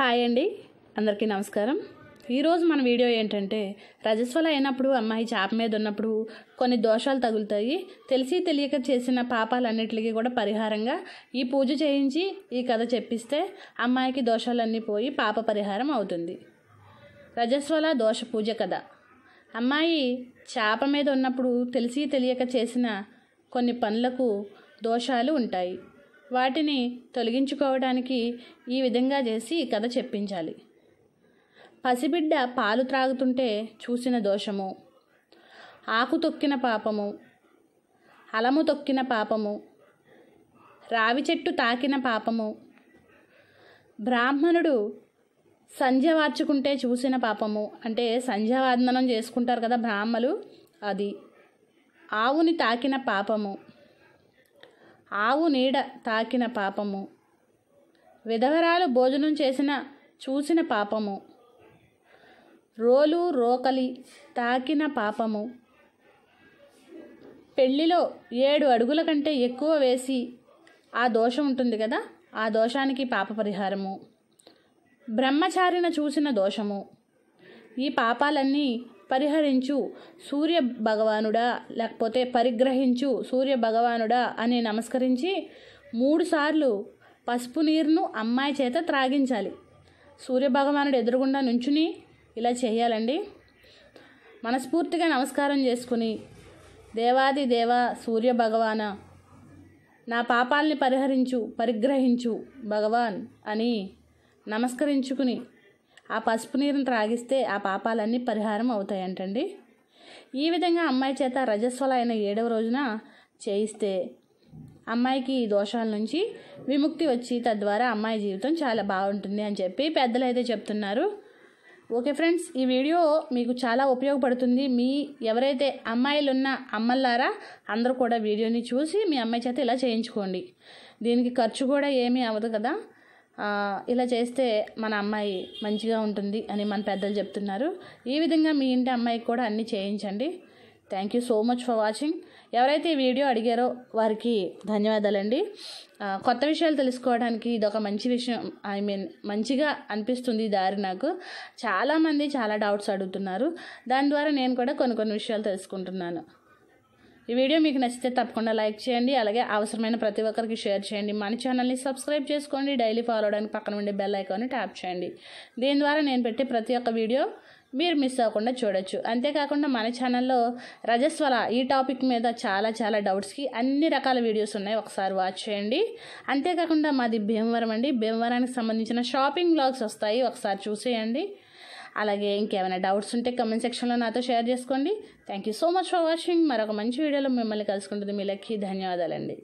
hi అండి అందరికీ నమస్కారం ఈరోజు మన వీడియో ఏంటంటే రజస్వల అయినప్పుడు అమ్మాయి చేప మీద ఉన్నప్పుడు కొన్ని దోషాలు తగులుతాయి తెలిసి తెలియక చేసిన పాపాలన్నింటికి కూడా పరిహారంగా ఈ పూజ చేయించి ఈ కథ చెప్పిస్తే అమ్మాయికి దోషాలన్నీ పోయి పాప పరిహారం అవుతుంది రజస్వల దోష పూజ కథ అమ్మాయి చేప మీద ఉన్నప్పుడు తెలిసి తెలియక చేసిన కొన్ని పనులకు దోషాలు ఉంటాయి వాటిని తొలగించుకోవడానికి ఈ విధంగా చేసి కథ చెప్పించాలి పసిబిడ్డ పాలు త్రాగుతుంటే చూసిన దోషము ఆకు తొక్కిన పాపము అలము తొక్కిన పాపము రావి చెట్టు తాకిన పాపము బ్రాహ్మణుడు సంధ్య వార్చుకుంటే చూసిన పాపము అంటే సంధ్యావాదనం చేసుకుంటారు కదా బ్రాహ్మలు అది ఆవుని తాకిన పాపము ఆవు నీడ తాకిన పాపము విధవరాలు భోజనం చేసిన చూసిన పాపము రోలు రోకలి తాకిన పాపము పెళ్ళిలో ఏడు అడుగుల కంటే ఎక్కువ వేసి ఆ దోషం ఉంటుంది కదా ఆ దోషానికి పాప పరిహారము బ్రహ్మచారిన చూసిన దోషము ఈ పాపాలన్నీ పరిహరించు సూర్య భగవానుడా లేకపోతే పరిగ్రహించు సూర్య భగవానుడా అని నమస్కరించి మూడుసార్లు పసుపు నీరును అమ్మాయి చేత త్రాగించాలి సూర్య భగవానుడు ఎదురుగుండా నుంచుని ఇలా చేయాలండి మనస్ఫూర్తిగా నమస్కారం చేసుకుని దేవాది దేవ సూర్య భగవాన నా పాపాల్ని పరిహరించు పరిగ్రహించు భగవాన్ అని నమస్కరించుకుని ఆ పసుపు నీరుని త్రాగిస్తే ఆ పాపాలన్నీ పరిహారం అవుతాయంటండి ఈ విధంగా అమ్మాయి చేత రజస్వల అయిన ఏడవ రోజున చేయిస్తే అమ్మాయికి ఈ దోషాల నుంచి విముక్తి వచ్చి తద్వారా అమ్మాయి జీవితం చాలా బాగుంటుంది అని చెప్పి పెద్దలు అయితే చెప్తున్నారు ఓకే ఫ్రెండ్స్ ఈ వీడియో మీకు చాలా ఉపయోగపడుతుంది మీ ఎవరైతే అమ్మాయిలు ఉన్న అమ్మల్లారా అందరూ కూడా వీడియోని చూసి మీ అమ్మాయి చేత ఇలా చేయించుకోండి దీనికి ఖర్చు కూడా ఏమీ అవ్వదు కదా ఇలా చేస్తే మన అమ్మాయి మంచిగా ఉంటుంది అని మన పెద్దలు చెప్తున్నారు ఈ విధంగా మీ ఇంటి అమ్మాయికి కూడా అన్నీ చేయించండి thank you so much for watching ఎవరైతే ఈ వీడియో అడిగారో వారికి ధన్యవాదాలండి కొత్త విషయాలు తెలుసుకోవడానికి ఇదొక మంచి విషయం ఐ మీన్ మంచిగా అనిపిస్తుంది ఈ దారి నాకు చాలామంది చాలా డౌట్స్ అడుగుతున్నారు దాని ద్వారా నేను కూడా కొన్ని కొన్ని విషయాలు తెలుసుకుంటున్నాను ఈ వీడియో మీకు నచ్చితే తప్పకుండా లైక్ చేయండి అలాగే అవసరమైన ప్రతి ఒక్కరికి షేర్ చేయండి మన ఛానల్ని సబ్స్క్రైబ్ చేసుకోండి డైలీ ఫాలో అవడానికి పక్కన ఉండే బెల్ ఐకాన్ని ట్యాప్ చేయండి దీని ద్వారా నేను పెట్టే ప్రతి ఒక్క వీడియో మీరు మిస్ అవ్వకుండా చూడొచ్చు అంతేకాకుండా మన ఛానల్లో రజస్వల ఈ టాపిక్ మీద చాలా చాలా డౌట్స్కి అన్ని రకాల వీడియోస్ ఉన్నాయి ఒకసారి వాచ్ చేయండి అంతేకాకుండా మాది భీమవరం అండి భీమవరానికి సంబంధించిన షాపింగ్ బ్లాగ్స్ వస్తాయి ఒకసారి చూసేయండి అలాగే ఇంకేమైనా డౌట్స్ ఉంటే కమెంట్ సెక్షన్లో నాతో షేర్ చేసుకోండి thank you so much for watching మరొక మంచి వీడియోలో మిమ్మల్ని కలుసుకుంటుంది మీ లక్కి ధన్యవాదాలండి